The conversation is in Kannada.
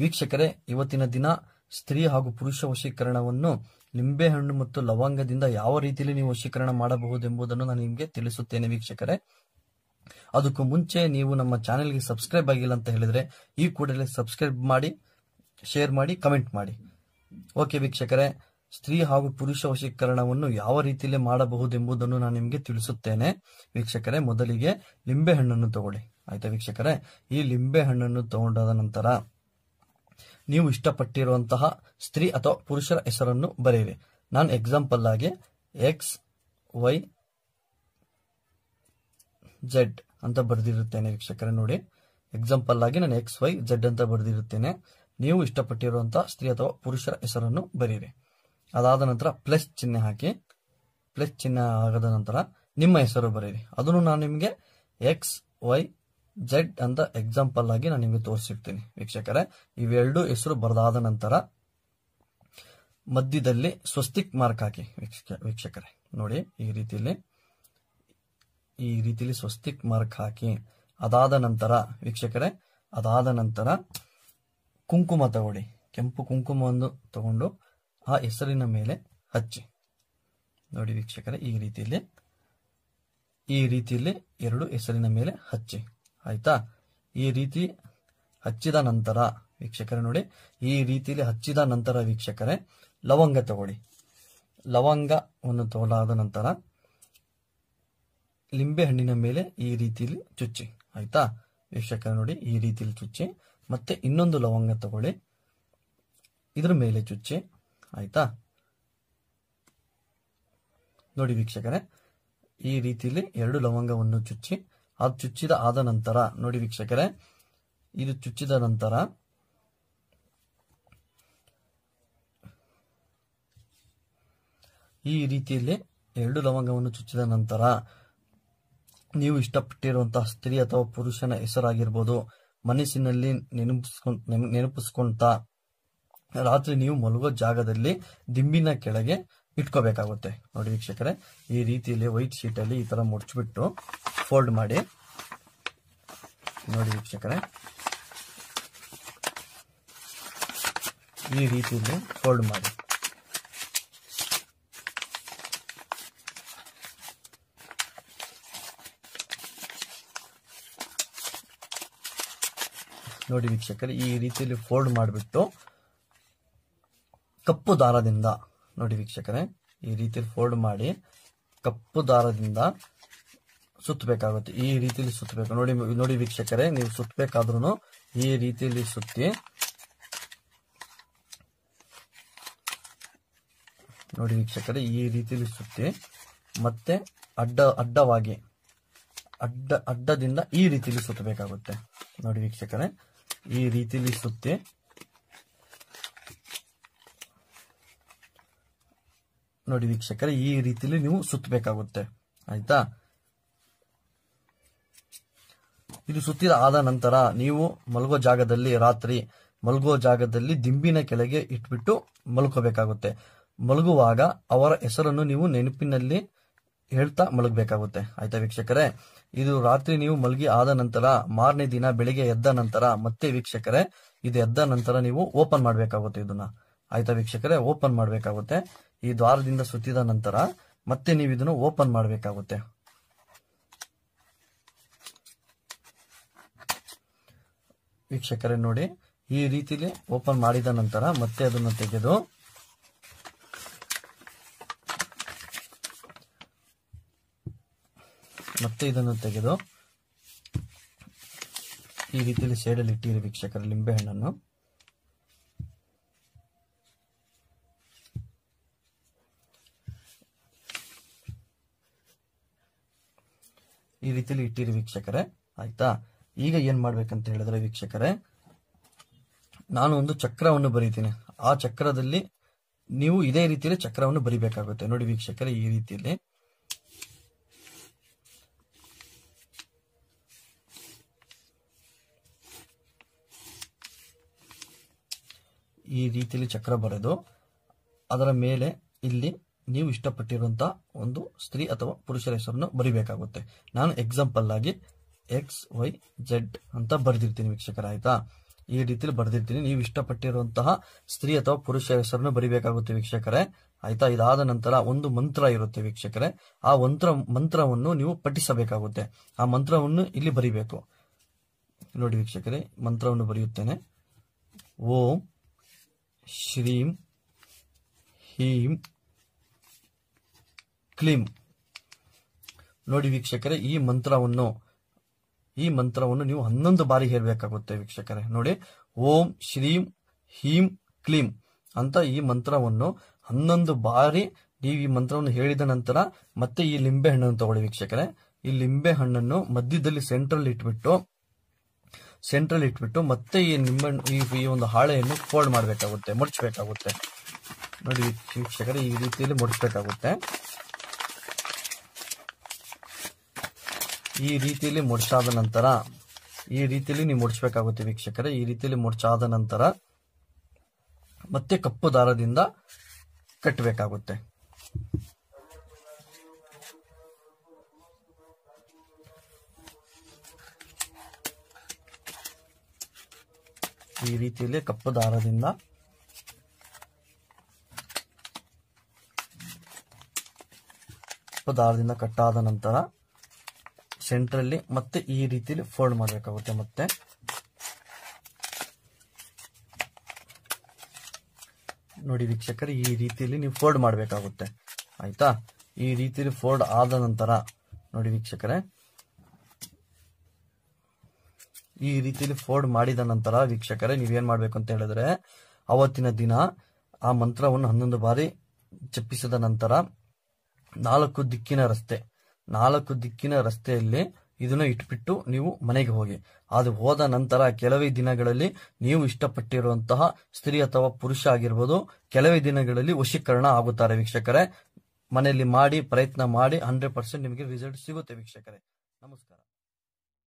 ವೀಕ್ಷಕರೇ ಇವತ್ತಿನ ದಿನ ಸ್ತ್ರೀ ಹಾಗೂ ಪುರುಷ ವಶೀಕರಣವನ್ನು ಲಿಂಬೆಹಣ್ಣು ಮತ್ತು ಲವಂಗದಿಂದ ಯಾವ ರೀತಿಯಲ್ಲಿ ನೀವು ವಶೀಕರಣ ಎಂಬುದನ್ನು ನಾನು ನಿಮಗೆ ತಿಳಿಸುತ್ತೇನೆ ವೀಕ್ಷಕರೇ ಅದಕ್ಕೂ ಮುಂಚೆ ನೀವು ನಮ್ಮ ಚಾನೆಲ್ಗೆ ಸಬ್ಸ್ಕ್ರೈಬ್ ಆಗಿಲ್ಲ ಅಂತ ಹೇಳಿದ್ರೆ ಈ ಕೂಡಲೇ ಸಬ್ಸ್ಕ್ರೈಬ್ ಮಾಡಿ ಶೇರ್ ಮಾಡಿ ಕಮೆಂಟ್ ಮಾಡಿ ಓಕೆ ವೀಕ್ಷಕರೇ ಸ್ತ್ರೀ ಹಾಗೂ ಪುರುಷ ವಶೀಕರಣವನ್ನು ಯಾವ ರೀತಿಯಲ್ಲಿ ಮಾಡಬಹುದು ಎಂಬುದನ್ನು ನಾನು ನಿಮಗೆ ತಿಳಿಸುತ್ತೇನೆ ವೀಕ್ಷಕರೇ ಮೊದಲಿಗೆ ಹಣ್ಣನ್ನು ತಗೊಳ್ಳಿ ಆಯ್ತಾ ವೀಕ್ಷಕರೇ ಈ ಲಿಂಬೆ ಹಣ್ಣನ್ನು ತಗೊಂಡಾದ ನಂತರ ನೀವು ಇಷ್ಟಪಟ್ಟಿರುವಂತಹ ಸ್ತ್ರೀ ಅಥವಾ ಪುರುಷರ ಹೆಸರನ್ನು ಬರೆಯಿರಿ ನಾನು ಎಕ್ಸಾಂಪಲ್ ಆಗಿ ಎಕ್ಸ್ ವೈ ಜೆಡ್ ಅಂತ ಬರೆದಿರುತ್ತೇನೆ ವೀಕ್ಷಕರೇ ನೋಡಿ ಎಕ್ಸಾಂಪಲ್ ಆಗಿ ನಾನು ಎಕ್ಸ್ ವೈ ಜೆಡ್ ಅಂತ ಬರೆದಿರುತ್ತೇನೆ ನೀವು ಇಷ್ಟಪಟ್ಟಿರುವಂತಹ ಸ್ತ್ರೀ ಅಥವಾ ಪುರುಷರ ಹೆಸರನ್ನು ಬರೀರಿ ಅದಾದ ನಂತರ ಪ್ಲಸ್ ಚಿಹ್ನೆ ಹಾಕಿ ಪ್ಲಸ್ ಚಿಹ್ನೆ ಆಗದ ನಂತರ ನಿಮ್ಮ ಹೆಸರು ಬರೀರಿ ಅದನ್ನು ನಾನು ನಿಮಗೆ ಎಕ್ಸ್ ವೈ ಜೆಡ್ ಅಂತ ಎಕ್ಸಾಂಪಲ್ ಆಗಿ ನಾನು ನಿಮಗೆ ತೋರಿಸಿರ್ತೀನಿ ವೀಕ್ಷಕರೇ ಇವೆರಡು ಹೆಸರು ಬರೆದಾದ ನಂತರ ಮಧ್ಯದಲ್ಲಿ ಸ್ವಸ್ತಿಕ್ ಮಾರ್ಕ್ ಹಾಕಿ ವೀಕ್ಷಕರೇ ನೋಡಿ ಈ ರೀತಿಯಲ್ಲಿ ಈ ರೀತಿಯಲ್ಲಿ ಸ್ವಸ್ತಿಕ್ ಮಾರ್ಕ್ ಹಾಕಿ ಅದಾದ ನಂತರ ವೀಕ್ಷಕರೇ ಅದಾದ ನಂತರ ಕುಂಕುಮ ತಗೊಳ್ಳಿ ಕೆಂಪು ಕುಂಕುಮವನ್ನು ತಗೊಂಡು ಆ ಹೆಸರಿನ ಮೇಲೆ ಹಚ್ಚಿ ನೋಡಿ ವೀಕ್ಷಕರೇ ಈ ರೀತಿಯಲ್ಲಿ ಈ ರೀತಿಯಲ್ಲಿ ಎರಡು ಹೆಸರಿನ ಮೇಲೆ ಹಚ್ಚಿ ಆಯ್ತಾ ಈ ರೀತಿ ಹಚ್ಚಿದ ನಂತರ ವೀಕ್ಷಕರೇ ನೋಡಿ ಈ ರೀತಿಯಲ್ಲಿ ಹಚ್ಚಿದ ನಂತರ ವೀಕ್ಷಕರೇ ಲವಂಗ ತಗೊಳ್ಳಿ ಲವಂಗವನ್ನು ತೋಲಾದ ನಂತರ ಲಿಂಬೆ ಹಣ್ಣಿನ ಮೇಲೆ ಈ ರೀತಿಯಲ್ಲಿ ಚುಚ್ಚಿ ಆಯ್ತಾ ವೀಕ್ಷಕರ ನೋಡಿ ಈ ರೀತಿಯಲ್ಲಿ ಚುಚ್ಚಿ ಮತ್ತೆ ಇನ್ನೊಂದು ಲವಂಗ ತಗೊಳ್ಳಿ ಇದ್ರ ಮೇಲೆ ಚುಚ್ಚಿ ಆಯ್ತಾ ನೋಡಿ ವೀಕ್ಷಕರೇ ಈ ರೀತಿಯಲ್ಲಿ ಎರಡು ಲವಂಗವನ್ನು ಚುಚ್ಚಿ ಅದು ಚುಚ್ಚಿದ ಆದ ನಂತರ ನೋಡಿ ವೀಕ್ಷಕರೇ ಇದು ಚುಚ್ಚಿದ ನಂತರ ಈ ರೀತಿಯಲ್ಲಿ ಎರಡು ಲವಂಗವನ್ನು ಚುಚ್ಚಿದ ನಂತರ ನೀವು ಇಷ್ಟಪಟ್ಟಿರುವಂತಹ ಸ್ತ್ರೀ ಅಥವಾ ಪುರುಷನ ಹೆಸರಾಗಿರ್ಬೋದು ಮನಸ್ಸಿನಲ್ಲಿ ನೆನಪಿಸ್ಕೊಂಡ್ ನೆನಪಿಸ್ಕೊಂತ ರಾತ್ರಿ ನೀವು ಮಲಗೋ ಜಾಗದಲ್ಲಿ ದಿಂಬಿನ ಕೆಳಗೆ ಇಟ್ಕೋಬೇಕಾಗುತ್ತೆ ನೋಡಿ ವೀಕ್ಷಕರೇ ಈ ರೀತಿಯಲ್ಲಿ ವೈಟ್ ಶೀಟಲ್ಲಿ ಈ ಥರ ಮುಚ್ಚಿಬಿಟ್ಟು ಫೋಲ್ಡ್ ಮಾಡಿ ನೋಡಿ ವೀಕ್ಷಕರೇ ಈ ರೀತಿಯಲ್ಲಿ ಫೋಲ್ಡ್ ಮಾಡಿ ನೋಡಿ ವೀಕ್ಷಕರೇ ಈ ರೀತಿಯಲ್ಲಿ ಫೋಲ್ಡ್ ಮಾಡಿಬಿಟ್ಟು ಕಪ್ಪು ದಾರದಿಂದ ನೋಡಿ ವೀಕ್ಷಕರೇ ಈ ರೀತಿ ಫೋಲ್ಡ್ ಮಾಡಿ ಕಪ್ಪು ದಾರದಿಂದ ಸುತ್ತಬೇಕಾಗುತ್ತೆ ಈ ರೀತಿಯಲ್ಲಿ ಸುತ್ತಬೇಕು ನೋಡಿ ನೋಡಿ ವೀಕ್ಷಕರೇ ನೀವು ಸುತ್ತಬೇಕಾದ್ರೂ ಈ ರೀತಿಯಲ್ಲಿ ಸುತ್ತಿ ನೋಡಿ ವೀಕ್ಷಕರೇ ಈ ರೀತಿಯಲ್ಲಿ ಸುತ್ತಿ ಮತ್ತೆ ಅಡ್ಡ ಅಡ್ಡವಾಗಿ ಅಡ್ಡ ಅಡ್ಡದಿಂದ ಈ ರೀತಿಯಲ್ಲಿ ಸುತ್ತಬೇಕಾಗುತ್ತೆ ನೋಡಿ ವೀಕ್ಷಕರೇ ಈ ರೀತಿಯಲ್ಲಿ ಸುತ್ತಿ ನೋಡಿ ವೀಕ್ಷಕರೇ ಈ ರೀತಿಲಿ ನೀವು ಸುತ್ತಬೇಕಾಗುತ್ತೆ ಆಯ್ತಾ ಇದು ಸುತ್ತಿದ ಆದ ನಂತರ ನೀವು ಮಲಗೋ ಜಾಗದಲ್ಲಿ ರಾತ್ರಿ ಮಲಗೋ ಜಾಗದಲ್ಲಿ ದಿಂಬಿನ ಕೆಳಗೆ ಇಟ್ಬಿಟ್ಟು ಮಲ್ಕೋಬೇಕಾಗುತ್ತೆ ಮಲಗುವಾಗ ಅವರ ಹೆಸರನ್ನು ನೀವು ನೆನಪಿನಲ್ಲಿ ಹೇಳ್ತಾ ಮಲಗಬೇಕಾಗುತ್ತೆ ಆಯ್ತಾ ವೀಕ್ಷಕರೇ ಇದು ರಾತ್ರಿ ನೀವು ಮಲಗಿ ಆದ ನಂತರ ಮಾರನೇ ದಿನ ಬೆಳಿಗ್ಗೆ ಎದ್ದ ನಂತರ ಮತ್ತೆ ವೀಕ್ಷಕರೇ ಇದು ಎದ್ದ ನಂತರ ನೀವು ಓಪನ್ ಮಾಡಬೇಕಾಗುತ್ತೆ ಇದನ್ನ ಆಯ್ತಾ ವೀಕ್ಷಕರೇ ಓಪನ್ ಮಾಡಬೇಕಾಗುತ್ತೆ ಈ ದ್ವಾರದಿಂದ ಸುತ್ತಿದ ನಂತರ ಮತ್ತೆ ನೀವು ಇದನ್ನು ಓಪನ್ ಮಾಡಬೇಕಾಗುತ್ತೆ ವೀಕ್ಷಕರೇ ನೋಡಿ ಈ ರೀತಿಲಿ ಓಪನ್ ಮಾಡಿದ ನಂತರ ಮತ್ತೆ ಅದನ್ನು ತೆಗೆದು ಮತ್ತೆ ಇದನ್ನು ತೆಗೆದು ಈ ರೀತಿಯಲ್ಲಿ ಸೈಡಲ್ಲಿ ಇಟ್ಟಿರಿ ವೀಕ್ಷಕರ ಲಿಂಬೆ ಹಣ್ಣನ್ನು ಈ ರೀತಿಯಲ್ಲಿ ಇಟ್ಟಿರಿ ವೀಕ್ಷಕರೇ ಆಯ್ತಾ ಈಗ ಏನ್ ಮಾಡ್ಬೇಕಂತ ಹೇಳಿದ್ರೆ ವೀಕ್ಷಕರೇ ನಾನು ಒಂದು ಚಕ್ರವನ್ನು ಬರೀತೀನಿ ಆ ಚಕ್ರದಲ್ಲಿ ನೀವು ಇದೇ ರೀತಿಯಲ್ಲಿ ಚಕ್ರವನ್ನು ಬರಿಬೇಕಾಗುತ್ತೆ ನೋಡಿ ವೀಕ್ಷಕರೇ ಈ ರೀತಿಯಲ್ಲಿ ಈ ರೀತಿಯಲ್ಲಿ ಚಕ್ರ ಬರೆದು ಅದರ ಮೇಲೆ ಇಲ್ಲಿ ನೀವು ಇಷ್ಟಪಟ್ಟಿರುವಂತಹ ಒಂದು ಸ್ತ್ರೀ ಅಥವಾ ಪುರುಷರ ಹೆಸರನ್ನು ಬರಿಬೇಕಾಗುತ್ತೆ ನಾನು ಎಕ್ಸಾಂಪಲ್ ಆಗಿ ಎಕ್ಸ್ ವೈ ಜೆಡ್ ಅಂತ ಬರೆದಿರ್ತೀನಿ ವೀಕ್ಷಕರ ಆಯ್ತಾ ಈ ರೀತಿಲಿ ಬರೆದಿರ್ತೀನಿ ನೀವು ಇಷ್ಟಪಟ್ಟಿರುವಂತಹ ಸ್ತ್ರೀ ಅಥವಾ ಪುರುಷರ ಹೆಸರನ್ನು ಬರಿಬೇಕಾಗುತ್ತೆ ವೀಕ್ಷಕರೇ ಆಯ್ತಾ ಇದಾದ ನಂತರ ಒಂದು ಮಂತ್ರ ಇರುತ್ತೆ ವೀಕ್ಷಕರೇ ಆ ಮಂತ್ರ ಮಂತ್ರವನ್ನು ನೀವು ಪಠಿಸಬೇಕಾಗುತ್ತೆ ಆ ಮಂತ್ರವನ್ನು ಇಲ್ಲಿ ಬರಿಬೇಕು ನೋಡಿ ವೀಕ್ಷಕರೇ ಮಂತ್ರವನ್ನು ಬರೆಯುತ್ತೇನೆ ಓಂ ಶ್ರೀಂ ಹೀಂ ಕ್ಲೀಮ್ ನೋಡಿ ವೀಕ್ಷಕರೇ ಈ ಮಂತ್ರವನ್ನು ಈ ಮಂತ್ರವನ್ನು ನೀವು ಹನ್ನೊಂದು ಬಾರಿ ಹೇಳಬೇಕಾಗುತ್ತೆ ವೀಕ್ಷಕರೇ ನೋಡಿ ಓಂ ಶ್ರೀಂ ಹೀಂ ಕ್ಲೀಂ ಅಂತ ಈ ಮಂತ್ರವನ್ನು ಹನ್ನೊಂದು ಬಾರಿ ನೀವು ಈ ಮಂತ್ರವನ್ನು ಹೇಳಿದ ನಂತರ ಮತ್ತೆ ಈ ಲಿಂಬೆ ಹಣ್ಣನ್ನು ತಗೊಳ್ಳಿ ವೀಕ್ಷಕರೇ ಈ ಲಿಂಬೆ ಹಣ್ಣನ್ನು ಮಧ್ಯದಲ್ಲಿ ಸೆಂಟ್ರಲ್ ಇಟ್ಬಿಟ್ಟು ಸೆಂಟ್ರಲ್ ಇಟ್ಬಿಟ್ಟು ಮತ್ತೆ ಈ ನಿಂಬೆ ಈ ಒಂದು ಹಾಳೆಯನ್ನು ಫೋಲ್ಡ್ ಮಾಡಬೇಕಾಗುತ್ತೆ ಮುಡ್ಚಬೇಕಾಗುತ್ತೆ ನೋಡಿ ವೀಕ್ಷಕರೇ ಈ ರೀತಿಯಲ್ಲಿ ಮುಡಿಸ್ಬೇಕಾಗುತ್ತೆ ಈ ರೀತಿಯಲ್ಲಿ ಮುಡ್ಸಾದ ನಂತರ ಈ ರೀತಿಯಲ್ಲಿ ನೀವು ಮುಡ್ಸ್ಬೇಕಾಗುತ್ತೆ ವೀಕ್ಷಕರೇ ಈ ರೀತಿಯಲ್ಲಿ ಮುಡ್ಸಾದ ನಂತರ ಮತ್ತೆ ಕಪ್ಪು ದಾರದಿಂದ ಕಟ್ಟಬೇಕಾಗುತ್ತೆ ಈ ರೀತಿಯಲ್ಲಿ ಕಪ್ಪು ದಾರದಿಂದ ಕಪ್ಪು ದಾರದಿಂದ ಕಟ್ಟಾದ ನಂತರ ಸೆಂಟ್ರಲ್ಲಿ ಮತ್ತೆ ಈ ರೀತಿಲಿ ಫೋಲ್ಡ್ ಮಾಡಬೇಕಾಗುತ್ತೆ ಮತ್ತೆ ನೋಡಿ ವೀಕ್ಷಕರು ಈ ರೀತಿಯಲ್ಲಿ ನೀವು ಫೋಲ್ಡ್ ಮಾಡಬೇಕಾಗುತ್ತೆ ಆಯ್ತಾ ಈ ರೀತಿಲಿ ಫೋಲ್ಡ್ ಆದ ನಂತರ ನೋಡಿ ವೀಕ್ಷಕರೇ ಈ ರೀತಿಲಿ ಫೋಲ್ಡ್ ಮಾಡಿದ ನಂತರ ವೀಕ್ಷಕರೇ ನೀವೇನ್ ಮಾಡಬೇಕು ಅಂತ ಹೇಳಿದ್ರೆ ಅವತ್ತಿನ ದಿನ ಆ ಮಂತ್ರವನ್ನು ಹನ್ನೊಂದು ಬಾರಿ ಚಪ್ಪಿಸಿದ ನಂತರ ನಾಲ್ಕು ದಿಕ್ಕಿನ ರಸ್ತೆ ನಾಲ್ಕು ದಿಕ್ಕಿನ ರಸ್ತೆಯಲ್ಲಿ ಇದನ್ನು ಇಟ್ಬಿಟ್ಟು ನೀವು ಮನೆಗೆ ಹೋಗಿ ಅದು ಹೋದ ನಂತರ ಕೆಲವೇ ದಿನಗಳಲ್ಲಿ ನೀವು ಇಷ್ಟಪಟ್ಟಿರುವಂತಹ ಸ್ತ್ರೀ ಅಥವಾ ಪುರುಷ ಆಗಿರ್ಬೋದು ಕೆಲವೇ ದಿನಗಳಲ್ಲಿ ವಶೀಕರಣ ಆಗುತ್ತಾರೆ ವೀಕ್ಷಕರೇ ಮನೆಯಲ್ಲಿ ಮಾಡಿ ಪ್ರಯತ್ನ ಮಾಡಿ ಹಂಡ್ರೆಡ್ ಪರ್ಸೆಂಟ್ ನಿಮಗೆ ರಿಸಲ್ಟ್ ಸಿಗುತ್ತೆ ವೀಕ್ಷಕರೇ ನಮಸ್ಕಾರ